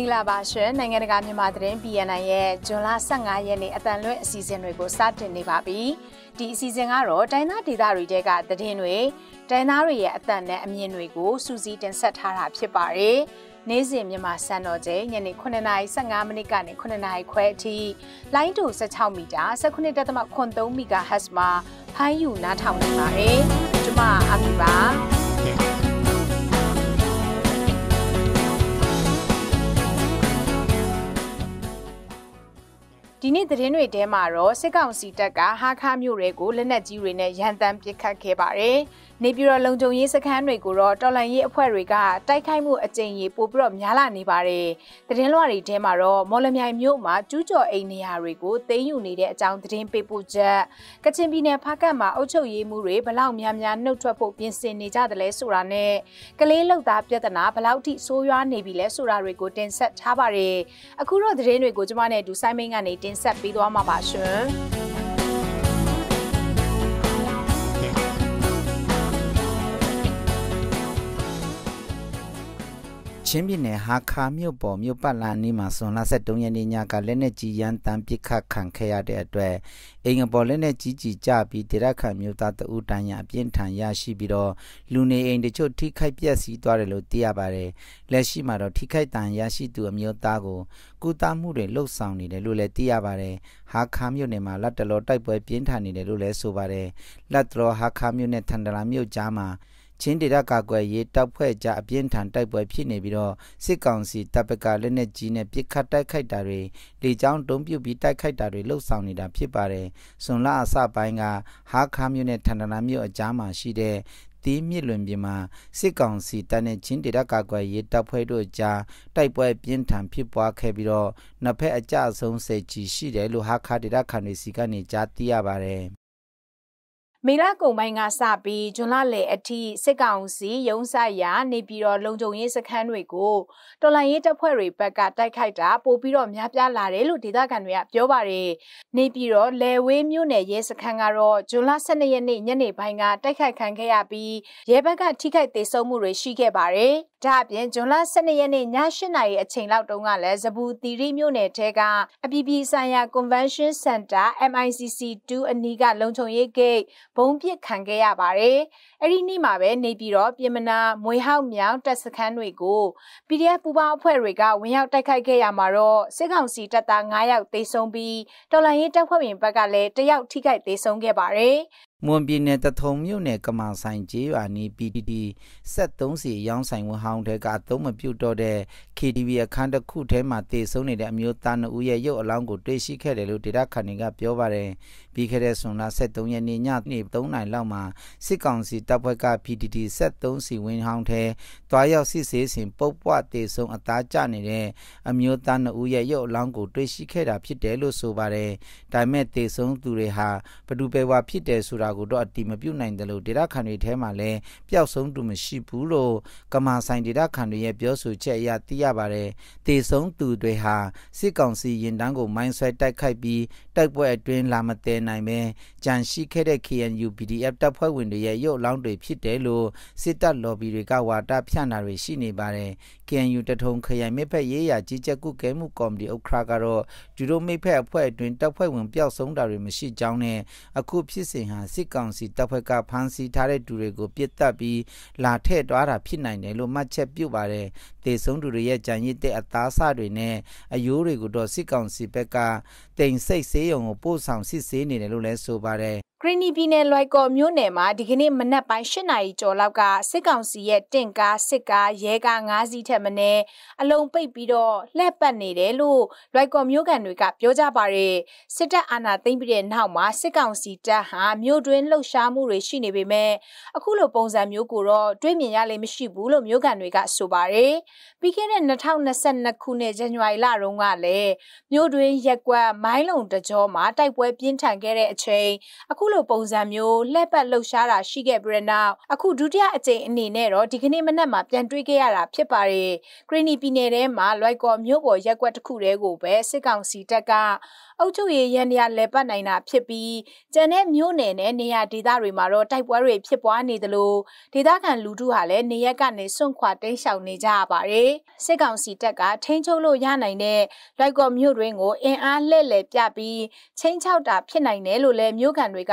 မင်္ဂလာပါရှင်နိုင်ငံတကာမြန်မာသတင်း BNN ရဲ့ဇွန်လ15ရက်နေ့အတန်လွင့်အစီအစဉ်တွေကိုစတင်နေပါပြီဒီအစီအစဉ်ကတော့တိုင်းသားဒေသတွေတဲကသတင်းတွေတိုင်းသားတွေရဲ့အတန်နဲ့အမြင်တွေကိုစူးစီးတင်ဆက်ထားတာဖြစ်ပါတယ်နေ့စဉ်မြန်မာစံတော်ချိန်ညနေ9:55မိနစ်ကနေ9:00ခွဲအထိလိုင်းတူ16မီတာ19.3 MHz မှာဖိုင်းယူနားထောင်နေပါတယ်ကျွန်မအမီပါဒီနေ့သတင်းတွေထဲမှာတော့စစ်ကောင်စီတပ်ကဟာခါမြို့တွေကိုလက်နက်ကြီးတွေနဲ့ရန်တမ်းပစ်ခတ်ခဲ့ပါတယ်။နေပြည်တော်လုံခြုံရေးစခန်းတွေကိုတော့တော်လှန်ရေးအဖွဲ့တွေကတိုက်ခိုက်မှုအကြိမ်ကြီးပိုပြီးတော့များလာနေပါတယ်။သတင်းလွှာတွေထဲမှာတော့မော်လမြိုင်မြို့မှာကျူးကျော်အိမ်နေရာတွေကိုသိမ်းယူနေတဲ့အကြောင်းသတင်းပေးပို့ချက်ကချင်ပြည်နယ်ဖားကတ်မှာအုပ်ချုပ်ရေးမှုတွေဘလောက်များများနှုတ်ထွက်ဖို့ပြင်ဆင်နေကြတယ်လဲဆိုတာနဲ့ကလေးလုံသားပြဿနာဘလောက်ထိဆိုးရွားနေပြီလဲဆိုတာတွေကိုတင်ဆက်ထားပါတယ်။အခုတော့သတင်းတွေကိုကျမနဲ့အတူဆိုင်းမင်းကနေတင်ဆက်ပေးသွားမှာပါရှင်။ချင်းပြည်နယ်ဟာခါမြို့ပေါ်မြို့ပတ်လန်နီးမှာစွန်လ73ရက်နေ့ညကလက်နက်ကြီးရန်တမ်းပစ်ခတ်ခံခဲ့ရတဲ့အတွက်အိမ်ငပေါ်လက်နက်ကြီးကြီးကြပြီးဒေသခံမြို့သားတအူးတန်ရအပြင်းထန်ရရှိပြီးတော့လူနေအိမ်တချို့ထိခိုက်ပျက်စီးသွားတယ်လို့သိရပါတယ်။လက်ရှိမှာတော့ထိခိုက်တန်ရရှိသူအမျိုးသားကိုကုသမှုတွေလှုပ်ဆောင်နေတယ်လို့လည်းသိရပါတယ်။ဟာခါမြို့နယ်မှာလက်တလောတိုက်ပွဲပြင်းထန်နေတယ်လို့လည်းဆိုပါတယ်။လက်တလောဟာခါမြို့နဲ့ထန်တလာမြို့ကြားမှာချင်းဒေသကာကွယ်ရေးတပ်ဖွဲ့ကြားအပြင်းထန်တိုက်ပွဲဖြစ်နေပြီးတော့စစ်ကောင်စီတပ်ပကလက်နက်ကြီးနဲ့ပစ်ခတ်တိုက်ခိုက်တာတွေလေကြောင်းတုံးပြုတ်ပြီးတိုက်ခိုက်တာတွေလှုပ်ဆောင်နေတာဖြစ်ပါတယ်။စွန်လအစပိုင်းကဟာခါမြို့နဲ့ထန်တနာမြို့အကြားမှာရှိတဲ့တီးမြစ်လွင်ပြင်မှာစစ်ကောင်စီတပ်နဲ့ချင်းဒေသကာကွယ်ရေးတပ်ဖွဲ့တို့ကြားတိုက်ပွဲပြင်းထန်ဖြစ်ပွားခဲ့ပြီးတော့နှစ်ဖက်အကြအဆုံး၁၀ချီရှိတယ်လို့ဟာခါဒေသခံတွေစီကနေကြားသိရပါတယ်မေလကုံပိုင်းကစပြီးဂျွန်လလယ်အထိစစ်ကောင်စီရုံးဆိုင်ရာ နေပြည်တော်လုံခြုံရေးစခန်းတွေကိုတော်လှန်ရေးတပ်ဖွဲ့တွေဘက်ကတိုက်ခိုက်တာပိုပြီးတော့များပြားလာတယ်လို့ဒေသခံတွေကပြောပါတယ်။နေပြည်တော်လယ်ဝေးမြို့နယ်ရဲစခန်းကတော့ဂျွန်လ12ရက်နေ့ညနေပိုင်းကတိုက်ခိုက်ခံခဲ့ရပြီးရဲဘက်ကထိခိုက်ဒေဆုံးမှုတွေရှိခဲ့ပါတယ်။ဒါအပြင်ဂျွန်လ12ရက်နေ့ည8နာရီအချိန်လောက်တုန်းကလည်းဇဘူတီရီမြို့နယ်ထဲကအပြည်ပြည်ဆိုင်ရာ Convention Center MICC2 အနီးကလုံခြုံရေးဂိတ်ဘုံပစ်ခံခဲ့ရပါတယ်။အဲ့ဒီနေ့မှာပဲနေပြည်တော်ပြင်မနာမွေဟောက်မြောင်တပ်စခန်းတွေကို PDF ပူပေါင်းအဖွဲ့တွေကဝင်ရောက်တိုက်ခိုက်ခဲ့ရမှာတော့စစ်ကောင်စီတပ်သား9ယောက်သေဆုံးပြီးတော်လှန်ရေးတပ်ဖွဲ့ဝင်ဘက်ကလည်းတယောက်ထိခိုက်သေဆုံးခဲ့ပါတယ်မွန်ပြည်နယ်တထုံမြို့နယ်ကမာဆိုင်ကျေးရွာနီး PTT 73စီရောင်းဆိုင်ဝန်ဟောင်းတဲကအသုံးမပြုတော့တဲ့ KTV အခန်းတစ်ခုထဲမှာတည်ဆုံနေတဲ့အမျိုးသားနှစ်ဦးရဲ့ရုပ်အလောင်းကိုတွေ့ရှိခဲ့တယ်လို့ဒေတာခန်တွေကပြောပါတယ်။ပြီးခဲ့တဲ့ဇွန်လ23ရက်နေ့ညနေ3နာရီလောက်မှာစစ်ကောင်စီတပ်ဖွဲ့က PTT 73စီဝန်ဟောင်းထဲတွားရောက်စစ်ဆေးစဉ်ပုတ်ပွားတည်ဆုံအသားကျနေတဲ့အမျိုးသားနှစ်ဦးရဲ့ရုပ်အလောင်းကိုတွေ့ရှိခဲ့တာဖြစ်တယ်လို့ဆိုပါတယ်။ဒါပေမဲ့တည်ဆုံသူတွေဟာဘဒူပေဝါဖြစ်တယ်ဆိုတာကိုတော့အတိမပြုတ်နိုင်တယ်လို့ဒေတာခန်တွေထဲမှာလည်းပျောက်ဆုံးသူမရှိဘူးလို့ကမာဆိုင်ဒေတာခန်တွေရဲ့ပြောဆိုချက်အရသိရပါတယ်။တေဆုံးသူတွေဟာစစ်ကောင်စီရင်တန်းကိုမိုင်းဆွဲတိုက်ခိုက်ပြီးတိုက်ပွဲအတွင်းလာမတဲနိုင်ပဲကြံရှိခဲ့တဲ့ KNU PDF တပ်ဖွဲ့ဝင်တွေရဲ့ရုပ်လောင်းတွေဖြစ်တယ်လို့စစ်တပ်လော်ဘီတွေကဝါဒဖြန့်တာတွေရှိနေပါတယ်။ KNU တထုံခရိုင်မိဖက်ရေးရာကြီးကြပ်ကုကဲမှုကော်မတီဥက္ကဋ္ဌကတော့ဒီလိုမိဖက်အဖွဲ့အတွင်းတပ်ဖွဲ့ဝင်ပျောက်ဆုံးတာတွေမရှိကြောင်းနဲ့အခုဖြစ်စဉ်ဟာစစ်ကောင်စီတပ်ဖွဲ့ကဖမ်းဆီးထားတဲ့သူတွေကိုပြစ်တက်ပြီးလာထည့်သွားတာဖြစ်နိုင်တယ်လို့မှတ်ချက်ပြုပါတယ်။တေဆုံးသူတွေရဲ့ကြံရစ်တဲ့အသားစတွေနဲ့အယိုးတွေကိုတော့စစ်ကောင်စီဘက်ကတိမ်စိတ်စေးရုံကိုပို့ဆောင်စစ်ဆေးနေတယ်လို့လည်းဆိုပါတယ်ကရင်နီပြည်နယ်လွိုက်ကော်မြို့နယ်မှာဒီကနေ့မနက်ပိုင်း၈နာရီကျော်လောက်ကစစ်ကောင်စီရဲ့တင့်ကားစစ်ကားရဲကား၅စီးထက်မနည်းအလုံးပိတ်ပြီးတော့လှက်ပတ်နေတယ်လို့လွိုက်ကော်မြို့ကန်တွေကပြောကြပါတယ်စစ်တပ်အာဏာသိမ်းပြီးတဲ့နောက်မှာစစ်ကောင်စီတပ်ဟာမြို့တွင်းလှုပ်ရှားမှုတွေရှိနေပေမဲ့အခုလိုပုံစံမျိုးကိုတော့တွေးမြင်ရလိမ့်မရှိဘူးလို့မြို့ကန်တွေကဆိုပါတယ်ပြီးခဲ့တဲ့2022ခုနှစ်ဇန်နဝါရီလတုန်းကလည်းမြို့တွင်းရက်ကွက်မိုင်းလုံတကြောမှာတိုက်ပွဲပြင်းထန်ခဲ့တဲ့အချိန်အခုလိုပုံစံမျိုးလှက်ပတ်လှုပ်ရှားတာရှိခဲ့ပြီးတဲ့နောက်အခုဒုတိယအကြိမ်အနေနဲ့တော့ဒီကနေ့မနက်မှာပြန်တွေ့ခဲ့ရတာဖြစ်ပါတယ်။ခရီနီပြည်နယ်ထဲမှာလွိုက်ကော်မြို့ပေါ်ရက်ကွက်တစ်ခုတည်းကိုပဲစစ်ကောင်စီတပ်ကအုပ်ချုပ်ရေးရန်တရားလဲပတ်နိုင်တာဖြစ်ပြီးကျန်တဲ့မြို့နယ်နဲ့နေရာဒေသတွေမှာတော့တိုက်ပွဲတွေဖြစ်ပွားနေသလိုဒေသခံလူထုဟာလည်းနေရက်ကနေစွန့်ခွာတိမ်းရှောင်နေကြရပါတယ်။စစ်ကောင်စီတပ်ကထိန်းချုပ်လို့ရနိုင်တဲ့လွိုက်ကော်မြို့တွင်းကိုအင်အားလှည့်လည်ပြပြီးချင်းချောက်တာဖြစ်နိုင်တယ်လို့လည်းမြို့ခံတွေက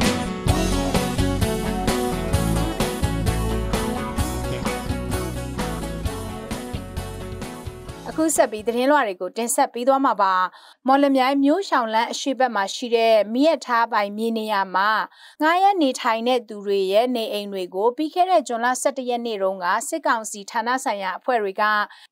ခုဆက်ပြီးသတင်းလွှာတွေကိုတင်ဆက်ပေးသွားမှာပါ။မော်လမြိုင်မြို့ရှောင်းလန်းအရှိဘက်မှာရှိတဲ့မြက်ထားပိုင်မြေနေရာမှာငားရက်နေထိုင်တဲ့သူတွေရဲ့နေအိမ်တွေကိုပြီးခဲ့တဲ့ဇွန်လ17ရက်နေ့တုန်းကစစ်ကောင်စီဌာနဆိုင်ရာအဖွဲ့တွေက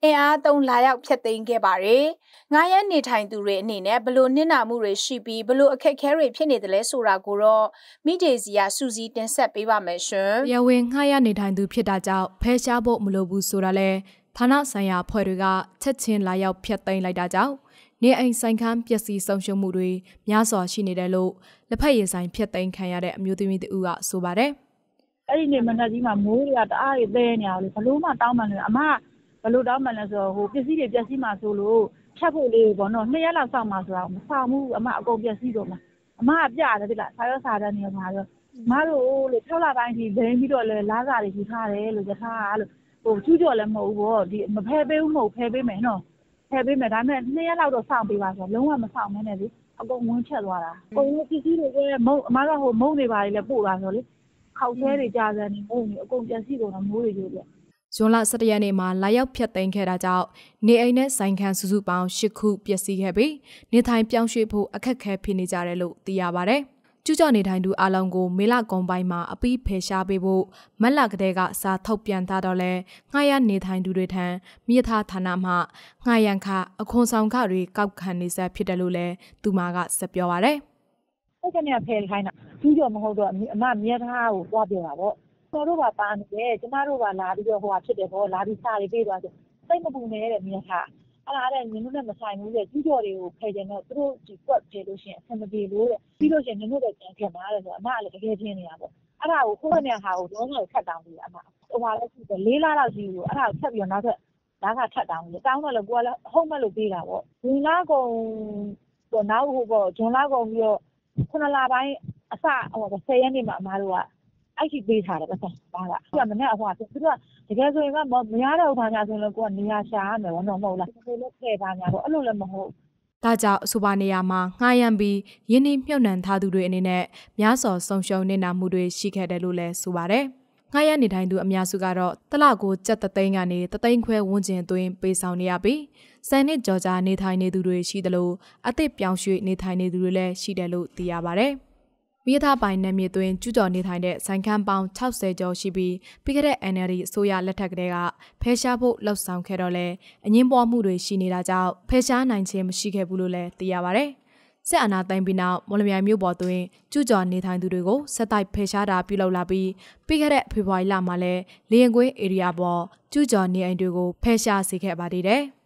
အင်အားသုံးလာရောက်ဖျက်သိမ်းခဲ့ပါတယ်။ငားရက်နေထိုင်သူတွေအနေနဲ့ဘလို့နစ်နာမှုတွေရှိပြီးဘလို့အခက်အခဲတွေဖြစ်နေတယ်လဲဆိုတာကိုတော့မိဒေစီယာစူးစီးတင်ဆက်ပေးပါမယ်ရှင်။ရဝင်းငားရက်နေထိုင်သူဖြစ်တာကြောင့်ဖယ်ရှားဖို့မလိုဘူးဆိုတာလဲဌာနဆိုင်ရာဖွဲ့တွေကချက်ချင်းလာရောက်ဖျက်သိမ်းလိုက်တာကြောင့်နေအိမ်ဆိုင်ခန်းပျက်စီးဆုံးရှုံးမှုတွေများစွာရှိနေတယ်လို့လက်ဖက်ရည်ဆိုင်ဖျက်သိမ်းခံရတဲ့အမျိုးသမီးတဦးကဆိုပါတယ်။အဲ့ဒီနေမနက်ကြီးမှာမိုးရတအားရသေးနေအောင်လို့ဘလို့မှတောင်းမှန်လို့အမဘလို့တောင်းမှန်လဲဆိုတော့ဟိုပစ္စည်းတွေပျက်စီးမှာဆိုလို့ဖြတ်ဖို့လေးပေါ့နော်နှစ်ရက်လောက်စောင့်မှာဆိုတော့မဆောင်ဘူးအမအကုန်ပျက်စီးတော့မှာအမကပြရတယ်တိလားဆာရောဆာတဲ့နေရာမှာတော့မတို့လေ၆လပိုင်းကြီးဒိန်ပြီးတော့လေလားစာတွေယူထားတယ်လို့ရထားလို့ကျူးကျော်လည်းမဟုတ်ဘူးပေါ့ဒီမဖယ်ပေးဘူးမဟုတ်ဖယ်ပေးမယ်နော်ဖယ်ပေးမယ်ဒါပေမဲ့နှစ်ရက်လောက်တော့စောင့်ပေးပါဆိုတော့လုံးဝမစောင့်မနဲ့လေအကုန်ဝန်းချက်သွားတာအကုန်ပစ္စည်းတွေကမုံအမကဟိုမုံတွေပါလေပို့တာဆိုလေခောက်သေးတွေကြာစံနေမုံတွေအကုန်ပြန်စီကုန်တော့မိုးတွေကျိုးပြဇွန်လ17ရက်နေ့မှာလာရောက်ဖျက်သိမ်းခဲ့တာကြောင့်နေအိမ်နဲ့ဆိုင်ခန်းစုစုပေါင်း8ခုပျက်စီးခဲ့ပြီးနေထိုင်ပြောင်းရွှေ့ဖို့အခက်အခဲဖြစ်နေကြတယ်လို့သိရပါဗျ။ကျူးကျော်နေထိုင်သူအလုံးကိုမေလကုံပိုင်းမှာအပိဖယ်ရှားပေးဖို့မက်လကတဲ့ကစာထုတ်ပြန်ထားတော့လဲငှားရနေထိုင်သူတွေထံမြစ်သားဌာနမှငှားရန်ခအခွန်ဆောင်ခတွေကောက်ခံနေဆက်ဖြစ်တယ်လို့လဲသူမကဆက်ပြောပါရယ်အဲ့ကနေဖယ်ခိုင်းတာကျူးကျော်မဟုတ်တော့အမမြက်သားကိုတွားပြောတာပေါ့ကျွန်တော်တို့ကပါနေတယ်ကျမတို့ကလာပြီးတော့ဟိုဟာဖြစ်တယ်ပေါ့လာပြီးစာတွေပေးသွားတယ်စိတ်မပူနဲ့တဲ့မြက်သားအဲ့ဒါအဲ့ဒါနင်တို့နဲ့မဆိုင်ဘူးတဲ့ကျူးကျော်တွေကိုဖယ်ကြတော့သူတို့ဒီကွက်ပြေလို့ရှိရင်အဆင်မပြေလို့တဲ့ပြီးလို့ရှိရင်နင်တို့လည်းကြံခဲ့ပါတဲ့ဆိုအမကလည်းတကယ်ပြင်းနေတာပေါ့အဲ့ဒါကိုကိုယ့်နဲ့ဟာကိုလုံးဝခတ်တောင်းပြီးအမဟိုမှာလည်းရှိတယ်လေးလားလောက်ကြီးကိုအဲ့ဒါကိုဖြတ်ပြီးတော့နောက်ထပ်ဒါကထပ်တောင်းလို့တောင်းတော့လည်းကိုကလည်းဟုတ်မဲ့လို့ပေးတာပေါ့ဒီလကုန်တော့နောက်ဟိုပေါ့ဂျွန်လကုန်ပြီးတော့ခုနလပိုင်းအစဟို10ရက်နေမှာအမတို့ကအဲ့ဒီပေးထားတယ်ပတ်စံပါကသူကမနဲ့အဟိုကသူကတကယ်ဆိုရင်ကမရတော့ဘာညာဆိုရင်ကိုကနေရာရှာရမယ်ဘောတော့မဟုတ်လားကိုလည်းဖဲ့ဘာညာပေါ့အဲ့လိုလည်းမဟုတ်ဒါကြောင့်အဆိုပါနေရာမှာငှားရမ်းပြီးယင်းနှိမ့်မြုပ်နှံထားသူတွေအနေနဲ့များစွာဆုံရှုံနေတာမှုတွေရှိခဲ့တယ်လို့လည်းဆိုပါတယ်။ငှားရမ်းနေထိုင်သူအများစုကတော့တလကိုကြက်တသိန်းကနေတသိန်းခွဲဝန်းကျင်သွင်းပေးဆောင်နေရပြီးဆန်နှစ်ကြော်ကြာနေထိုင်နေသူတွေရှိသလိုအသစ်ပြောင်းရွှေ့နေထိုင်နေသူတွေလည်းရှိတယ်လို့သိရပါတယ်။မိသားပိုင်နယ်မြေသွင်းကျူးကျော်နေထိုင်တဲ့ဆိုင်ခန်းပေါင်း60ကျော်ရှိပြီးပြီးခဲ့တဲ့ NLD အစိုးရလက်ထက်ကတည်းကဖယ်ရှားဖို့လှုံ့ဆော်ခဲ့တော့လဲအငင်းပွားမှုတွေရှိနေတာကြောင့်ဖယ်ရှားနိုင်ခြင်းမရှိခဲ့ဘူးလို့လည်းသိရပါဗျ။စစ်အာဏာသိမ်းပြီးနောက်မော်လမြိုင်မြို့ပေါ်တွင် ကျူးကျော်နေထိုင်သူတွေကိုဆက်တိုက်ဖယ်ရှားတာပြုလုပ်လာပြီးပြီးခဲ့တဲ့ဖေဖော်ဝါရီလမှာလည်းလေရင်ကွင်း area ပေါ်ကျူးကျော်နေအိမ်တွေကိုဖယ်ရှားစေခဲ့ပါသေးတယ်။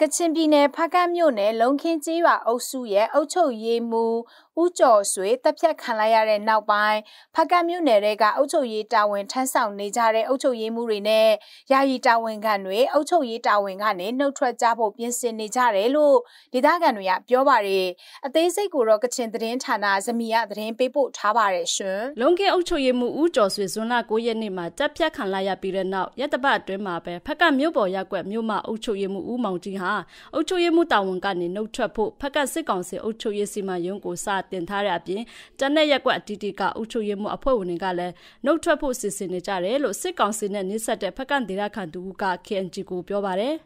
ကချင်ပြည်နယ်ဖားကန့်မြို့နယ်လုံခင်းကျေးရွာအုပ်စုရဲ့အုပ်ချုပ်ရေးမှူးဦးကျော်ဆွေတပ်ဖြတ်ခံလိုက်ရတဲ့နောက်ပိုင်းဖားကန့်မြို့နယ်တွေကအုပ်ချုပ်ရေးတာဝန်ထမ်းဆောင်နေကြတဲ့အုပ်ချုပ်ရေးမှူးတွေနဲ့ယာယီတာဝန်ခံတွေအုပ်ချုပ်ရေးတာဝန်ကနေနှုတ်ထွက်ကြဖို့ပြင်ဆင်နေကြတယ်လို့ဒေသခံတွေကပြောပါတယ်အသေးစိတ်ကိုတော့ကချင်သတင်းဌာနဇမီယသတင်းပေးပို့ထားပါတယ်ရှင်လုံခင်းအုပ်ချုပ်ရေးမှူးဦးကျော်ဆွေဇွန်လ9ရက်နေ့မှာတပ်ဖြတ်ခံလိုက်ရပြီးတဲ့နောက်ရက်တပတ်အတွင်းမှာပဲဖားကန့်မြို့ပေါ်ရက်ကွက်မြို့မအုပ်ချုပ်ရေးမှူးဦးမောင်ကြီးဟာအုပ်ချုပ်ရေးမှုတာဝန်ကနေနှုတ်ထွက်ဖို့ဖက်ကစစ်ကောင်စီအုပ်ချုပ်ရေးစီမံရုံးကိုစတင်ထားတဲ့အပြင်တနက်ရက်ကွက်အတီးတီကအုပ်ချုပ်ရေးမှုအဖွဲ့ဝင်တွေကလည်းနှုတ်ထွက်ဖို့စီစဉ်နေကြတယ်လို့စစ်ကောင်စီနဲ့နှိစက်တဲ့ဖက်ကဒေသခံတူက KNG ကိုပြောပါတယ်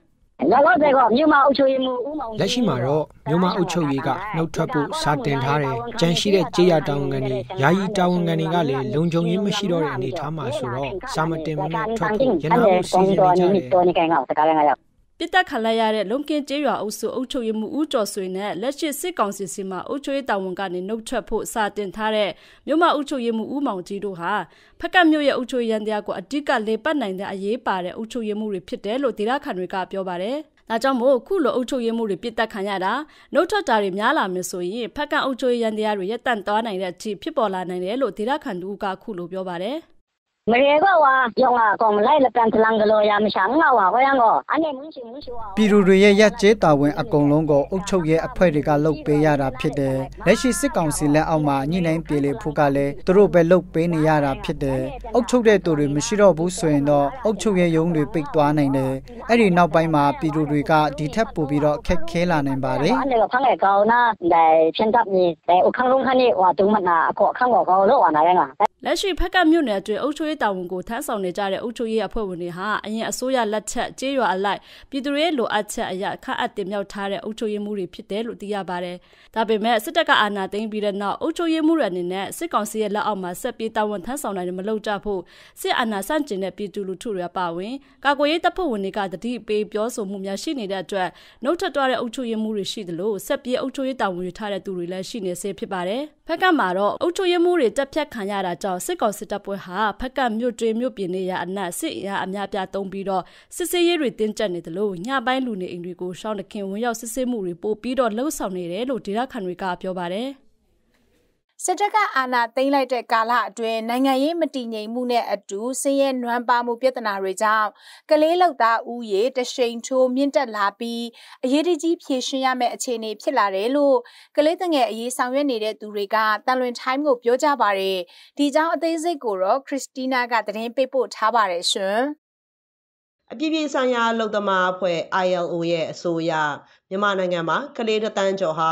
လောလောဆယ်ကမြန်မာအုပ်ချုပ်ရေးမှူးဦးမောင်လက်ရှိမှာတော့မြန်မာအုပ်ချုပ်ရေးကနှုတ်ထွက်ဖို့စာတင်ထားတယ်။ကြံရှိတဲ့ကြေးရတာဝန်ခံတွေယာယီတာဝန်ခံတွေကလည်းလုံခြုံရေးမရှိတော့တဲ့အနေအထားမှာဆိုတော့စာမတင်မနဲ့ထွက်ဖို့ရန်အောင်စီစဉ်နေကြတယ်။ပြစ်တက်ခံလိုက်ရတဲ့လုံကင်းကျေးရွာအုပ်စုအုပ်ချုပ်ရေးမှူးဦးကျော်ဆွေနဲ့လက်ရှိစစ်ကောင်စီစီမှာအုပ်ချုပ်ရေးတာဝန်ကနေနှုတ်ထွက်ဖို့စာတင်ထားတဲ့မြို့မအုပ်ချုပ်ရေးမှူးဦးမောင်ကြီးတို့ဟာဖက်ကတ်မြို့ရဲ့အုပ်ချုပ်ရေးရန်တရားကိုအဓိကလေပတ်နိုင်တဲ့အရေးပါတဲ့အုပ်ချုပ်ရေးမှူးတွေဖြစ်တယ်လို့ဒေသခံတွေကပြောပါတယ်။ဒါကြောင့်မို့ခုလိုအုပ်ချုပ်ရေးမှုတွေပြစ်တက်ခံရတာနှုတ်ထွက်တာတွေများလာမယ်ဆိုရင်ဖက်ကအုပ်ချုပ်ရေးရန်တရားတွေရပ်တန့်သွားနိုင်တဲ့အချိန်ဖြစ်ပေါ်လာနိုင်တယ်လို့ဒေသခံတို့ကခုလိုပြောပါတယ်။မရေကဝါယောင်အကောင်လိုက်လက်ကန်တလန်ကလေးရမရှာငါဝါဟောရငောအနေမင်းရှင်မင်းရှင်ဝါပြည်သူတွေရဲ့ရက်ကျေးတာဝန်အကုန်လုံးကိုအုပ်ချုပ်ရဲ့အဖွဲ့တွေကလှုပ်ပေးရတာဖြစ်တယ်လက်ရှိစစ်ကောင်စီလက်အောက်မှာညှိနှိုင်းပြည်လေဖို့ကလည်းသူတို့ပဲလှုပ်ပေးနေရတာဖြစ်တယ်အုပ်ချုပ်တဲ့သူတွေမရှိတော့ဘူးဆိုရင်တော့အုပ်ချုပ်ရဲ့ရုံးတွေပိတ်သွားနိုင်တယ်အဲ့ဒီနောက်ပိုင်းမှာပြည်သူတွေကဒီထက်ပိုပြီးတော့ခက်ခဲလာနိုင်ပါတယ်အနေကဖန်လေကောင်းနာလေဖြန်တပ်နေလေအခန်းလုံးခန်းနေဟိုတုံးမနာအခေါ်အခန်းကောကောလို့ဝါနာရဲငါလက်ရှိဖက်ကမြို့နယ်အတွင်းအုပ်ချုပ်ရေးတာဝန်ကိုထမ်းဆောင်နေကြတဲ့အုပ်ချုပ်ရေးအဖွဲ့ဝင်တွေဟာအရင်အစိုးရလက်ထက်ကြေးရွာအလိုက်ပြည်သူတွေရဲ့လိုအပ်ချက်အရခန့်အပ်တင်မြှောက်ထားတဲ့အုပ်ချုပ်ရေးမှုတွေဖြစ်တယ်လို့သိရပါတယ်။ဒါပေမဲ့စစ်တပ်ကအာဏာသိမ်းပြီးတဲ့နောက်အုပ်ချုပ်ရေးမှုတွေအနေနဲ့စစ်ကောင်စီရဲ့လက်အောက်မှာဆက်ပြီးတာဝန်ထမ်းဆောင်နိုင်တယ်မလုပ်ကြဖို့စစ်အာဏာဆန့်ကျင်တဲ့ပြည်သူလူထုတွေပါဝင်ကာကွယ်ရေးတပ်ဖွဲ့ဝင်တွေကတတိပေးပြောဆိုမှုများရှိနေတဲ့အတွက်နှုတ်ထွက်သွားတဲ့အုပ်ချုပ်ရေးမှုတွေရှိတယ်လို့ဆက်ပြေးအုပ်ချုပ်ရေးတာဝန်တွေထားတဲ့သူတွေလည်းရှိနေစေဖြစ်ပါတယ်။ဖက်ကမှာတော့အုတ်ချုပ်ရမှုတွေတက်ဖြတ်ခံရတာကြောင့်စစ်ကောင်စစ်တပ်ပွဲဟာဖက်ကမြို့တွေမြို့ပြင်တွေရအနက်စစ်အင်အားအများပြားတုံးပြီးတော့စစ်စေးရေးတွေတင်းကျပ်နေတယ်လို့ညပိုင်းလူနေအိမ်တွေကိုရှောင်းတခင်ဝင်ရောက်စစ်ဆေးမှုတွေပို့ပြီးတော့လှုပ်ဆောင်နေတယ်လို့ဒေသခံတွေကပြောပါတယ်။စစ်တပ်ကအာဏာသိမ်းလိုက်တဲ့ကာလအတွင်းနိုင်ငံရေးမတည်ငြိမ်မှုနဲ့အတူဆင်းရဲနွမ်းပါမှုပြဿနာတွေကြောင့်ကလေးလောက်သားဦးရေတရှိန်ထိုးမြင့်တက်လာပြီးအရေးတကြီးဖြေရှင်းရမယ့်အခြေအနေဖြစ်လာတယ်လို့ကလေးတငယ်အရေးဆောင်ရွက်နေတဲ့သူတွေကတန်လွင်တိုင်းကိုပြောကြပါတယ်ဒီကြောင့်အသေးစိတ်ကိုတော့ခရစ်စတီးနားကသတင်းပေးပို့ထားပါတယ်ရှင်အပြည်ပြည်ဆိုင်ရာအလုပ်သမားအဖွဲ့ ILO ရဲ့အဆိုအရမြန်မာနိုင်ငံမှာကလေးတသန်းကျော်ဟာ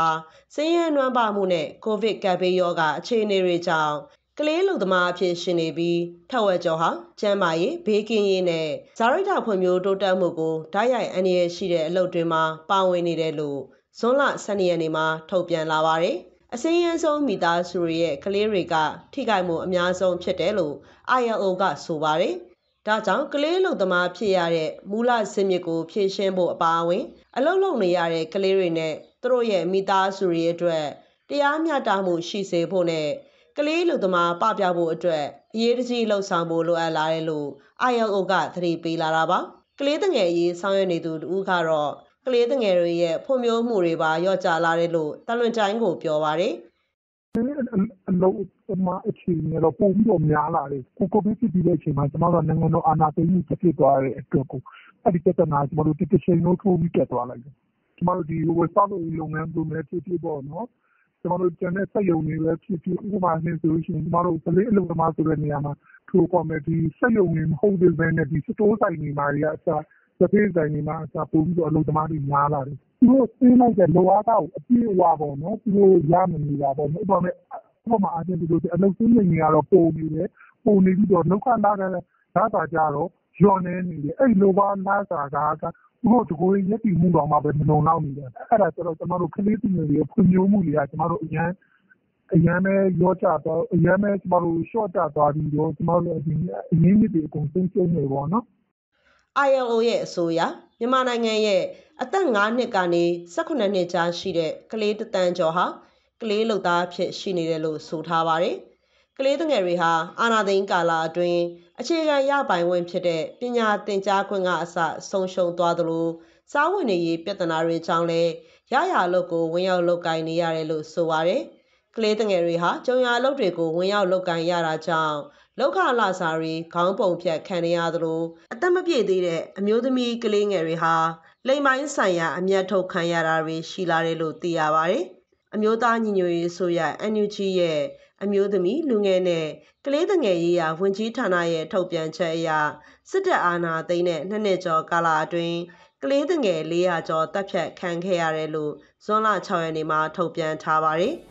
ဆင်းရဲနွမ်းပါမှုနဲ့ကိုဗစ်ကပ်ဘေးရောဂါအခြေအနေတွေကြောင့်ကလေးလူသမားအဖြစ်ရှင်နေပြီးထက်ဝက်ကျော်ဟာကျန်းမာရေးဘေးကင်းရေးနဲ့ဇာရိတာဖွံ့ဖြိုးတိုးတက်မှုကိုဓာတ်ရိုက်အန္တရာယ်ရှိတဲ့အလုပ်တွေမှာပါဝင်နေတယ်လို့ဇွန်လ12ရက်နေ့မှာထုတ်ပြန်လာပါတယ်။အစင်းရန်ဆုံးမိသားစုတွေရဲ့ကလေးတွေကထိခိုက်မှုအများဆုံးဖြစ်တယ်လို့ ILO ကဆိုပါတယ်။။ဒါကြောင့်ကလေးလုံသမားဖြစ်ရတဲ့မူလစင်မြစ်ကိုဖြည့်ရှင်းဖို့အပါအဝင် အလုပ်လုပ်နေရတဲ့ကလေးတွေနဲ့သူတို့ရဲ့မိသားစုတွေအတွက်တရားမျှတမှုရှိစေဖို့နဲ့ကလေးလူသမားပပြဖို့အတွက်အရေးတကြီးလှုပ်ဆောင်ဖို့လိုအပ်လာတယ်လို့ ILO ကသတိပေးလာတာပါကလေးတငယ်အရေးဆောင်ရွက်နေသူတူကတော့ကလေးတငယ်တွေရဲ့ဖွံ့ဖြိုးမှုတွေပါရော့ကျလာတယ်လို့တလွန်တိုင်းကိုပြောပါတယ်နည်းနည်းအလုပ်သမားအခြေအနေကတော့ပိုပြီးတော့များလာတယ်။အခုကိုဗစ်ဖြစ်ပြီးတဲ့အချိန်မှာကျမတို့ကနိုင်ငံတော်အာဏာသိမ်းမှုကြီးဖြစ်သွားတဲ့အတွက်ကိုအဲဒီပြဿနာကတရှိန်ထိုးထိုးပြီးတက်သွားလိုက်တယ်။ကျမတို့ဆောက်လုပ်ရေးလုပ်ငန်းဆိုလည်းဖြစ်ဖြစ်ပေါ့နော်၊ကျန်တဲ့စက်ရုံတွေပဲဖြစ်ဖြစ်ဥပမာဆိုရင်ကျမတို့ဓလေ့အလုပ်သမားဆိုတဲ့နေရာမှာစက်ရုံတွေမဟုတ်သေးဘဲနဲ့စတိုးဆိုင်တွေမှာတွေကအစစပေးဆိုင်တွေမှာအစားပို့ပြီးတော့အလုပ်သမားတွေများလာတယ်။သူတို့သိလိုက်တဲ့လိုအားသားကိုအပြည့်အဝပေါ့နော်။သူတို့ရမနေတာပေါ့နော်။ဥပမာဥပမာအချင်းသူတို့အလုပ်သိနေရတော့ပုံနေတယ်။ပုံနေပြီးတော့လောက်ခလာတဲ့ဒါသာကြတော့ညွန်နေနေတယ်။အဲ့လိုပါလာတာကသူတို့တကိုယ်ရက်တီမှုတော်မှာပဲမလုံလောက်နေတယ်။အဲ့ဒါဆိုတော့ကျွန်တော်တို့ကလေးပြည်တွေဖွံ့ဖြိုးမှုတွေကကျွန်တော်တို့အများအရန်ပဲရောကြတော့အရန်ပဲကျွန်တော်တို့ short ကြသွားပြီးတော့ကျွန်တော်တို့အရင်အရင်းမြစ်တွေအကုန်သိမ်းကျုံနေပေါ့နော်။ ILO ရဲ့အဆိုအရမြန်မာနိုင်ငံရဲ့အသက်9နှစ်ကနေ18နှစ်ကြားရှိတဲ့ကလေးတသန်းကျော်ဟာကလေးလုပ်သားအဖြစ်ရှိနေတယ်လို့ဆိုထားပါတယ်။ကလေးငယ်တွေဟာအာနာသိန်းကာလအတွင်းအခြေခံရပိုင်ခွင့်ဖြစ်တဲ့ပညာသင်ကြားခွင့်ကအစဆုံးရှုံးသွားသလိုစားဝတ်နေရေးပြဿနာတွေကြောင့်လည်းရရလုပ်ကိုဝင်ရောက်လုပ်ကိုင်နေရတယ်လို့ဆိုပါတယ်။ကလေးငယ်တွေဟာကြုံရအလုပ်တွေကိုဝင်ရောက်လုပ်ကိုင်ရတာကြောင့်လောက်ခလာစာတွေခေါင်းပုံဖြတ်ခံရသလို အသက်မပြည့်သေးတဲ့အမျိုးသမီးကလေးငယ်တွေဟာလိမ်ပိုင်းဆိုင်ရာ အမျက်ထုတ်ခံရတာတွေရှိလာတယ်လို့သိရပါတယ်။အမျိုးသားညီညွတ်ရေးဆိုရ NUG ရဲ့အမျိုးသမီးလူငယ်နဲ့ကလေးငယ်ရေးရာဝန်ကြီးဌာနရဲ့ထုတ်ပြန်ချက်အရစစ်တပ်အာဏာသိမ်းတဲ့နှစ်နှစ်ကျော်ကာလအတွင်းကလေးငယ်400ကျော်တပ်ဖြတ်ခံခဲ့ရတယ်လို့ဇွန်လ6ရက်နေ့မှာထုတ်ပြန်ထားပါတယ်။